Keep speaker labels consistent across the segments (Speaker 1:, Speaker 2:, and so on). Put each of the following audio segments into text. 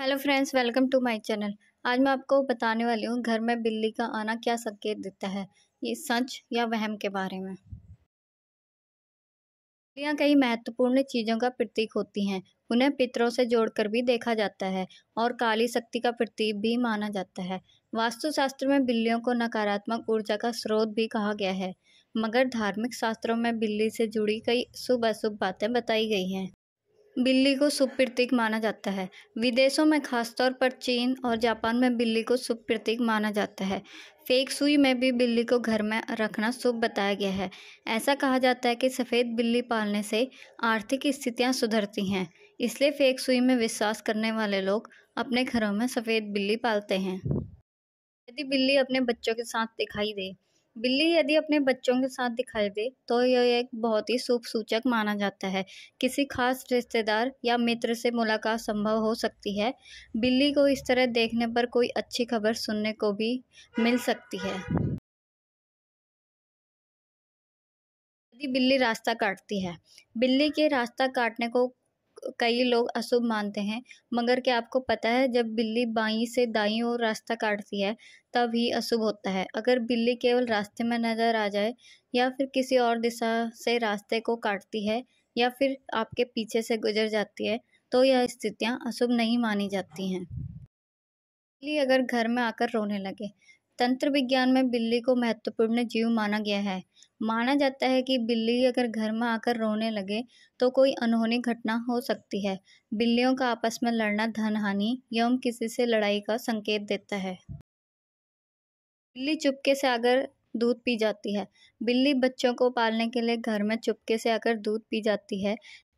Speaker 1: hello friends welcome to my channel आज मैं आपको बताने वाली हूँ घर में बिल्ली का आना क्या संकेत देता है ये सच या वहम के बारे में बिल्लियाँ कई महत्वपूर्ण चीज़ों का प्रतीक होती हैं उन्हें पितरों से जोड़कर भी देखा जाता है और काली शक्ति का प्रतीक भी माना जाता है वास्तुशास्त्र में बिल्लियों को नकारात्मक ऊर्जा का स्रोत भी कहा गया है मगर धार्मिक शास्त्रों में बिल्ली से जुड़ी कई शुभ अशुभ बातें बताई गई हैं बिल्ली को शुभ प्रतीक माना जाता है विदेशों में खासतौर पर चीन और जापान में बिल्ली को शुभ प्रतीक माना जाता है फेक सुई में भी बिल्ली को घर में रखना शुभ बताया गया है ऐसा कहा जाता है कि सफ़ेद बिल्ली पालने से आर्थिक स्थितियां सुधरती हैं इसलिए फेक सुई में विश्वास करने वाले लोग अपने घरों में सफ़ेद बिल्ली पालते हैं यदि बिल्ली अपने बच्चों के साथ दिखाई दे बिल्ली यदि अपने बच्चों के साथ दिखाई दे तो यह एक बहुत ही शुभ सूचक माना जाता है किसी खास रिश्तेदार या मित्र से मुलाकात संभव हो सकती है बिल्ली को इस तरह देखने पर कोई अच्छी खबर सुनने को भी मिल सकती है यदि बिल्ली रास्ता काटती है बिल्ली के रास्ता काटने को कई लोग अशुभ मानते हैं मगर क्या आपको पता है जब बिल्ली बाई से दाई ओर रास्ता काटती है तब ही अशुभ होता है अगर बिल्ली केवल रास्ते में नजर आ जाए या फिर किसी और दिशा से रास्ते को काटती है या फिर आपके पीछे से गुजर जाती है तो यह स्थितियाँ अशुभ नहीं मानी जाती हैं बिल्ली अगर घर में आकर रोने लगे तंत्र विज्ञान में बिल्ली को महत्वपूर्ण जीव माना गया है माना जाता है कि बिल्ली अगर घर में आकर रोने लगे तो कोई अनहोनी घटना हो सकती है बिल्लियों का आपस में लड़ना धन हानि एवं किसी से लड़ाई का संकेत देता है बिल्ली चुपके से आकर दूध पी जाती है बिल्ली बच्चों को पालने के लिए घर में चुपके से आकर दूध पी जाती है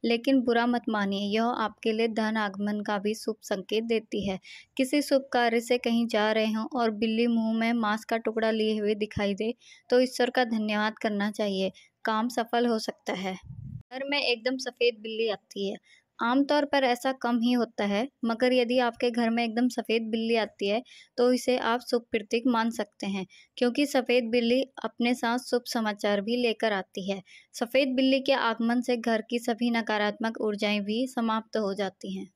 Speaker 1: लेकिन बुरा मत मानिए यह आपके लिए धन आगमन का भी शुभ संकेत देती है किसी शुभ कार्य से कहीं जा रहे हों और बिल्ली मुंह में मांस का टुकड़ा लिए हुए दिखाई दे तो ईश्वर का धन्यवाद करना चाहिए काम सफल हो सकता है घर में एकदम सफ़ेद बिल्ली आती है आमतौर पर ऐसा कम ही होता है मगर यदि आपके घर में एकदम सफ़ेद बिल्ली आती है तो इसे आप शुभ प्रतीक मान सकते हैं क्योंकि सफ़ेद बिल्ली अपने साथ शुभ समाचार भी लेकर आती है सफ़ेद बिल्ली के आगमन से घर की सभी नकारात्मक ऊर्जाएं भी समाप्त हो जाती हैं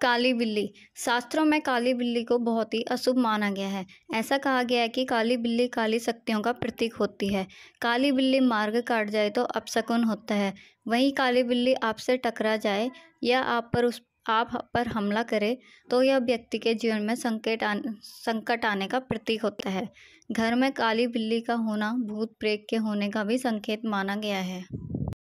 Speaker 1: काली बिल्ली शास्त्रों में काली बिल्ली को बहुत ही अशुभ माना गया है ऐसा कहा गया है कि काली बिल्ली काली शक्तियों का प्रतीक होती है काली बिल्ली मार्ग काट जाए तो अपशकुन होता है वहीं काली बिल्ली आपसे टकरा जाए या आप पर उस आप पर हमला करे तो यह व्यक्ति के जीवन में संकट आ संकट आने का प्रतीक होता है घर में काली बिल्ली का होना भूत प्रेत के होने का भी संकेत माना गया है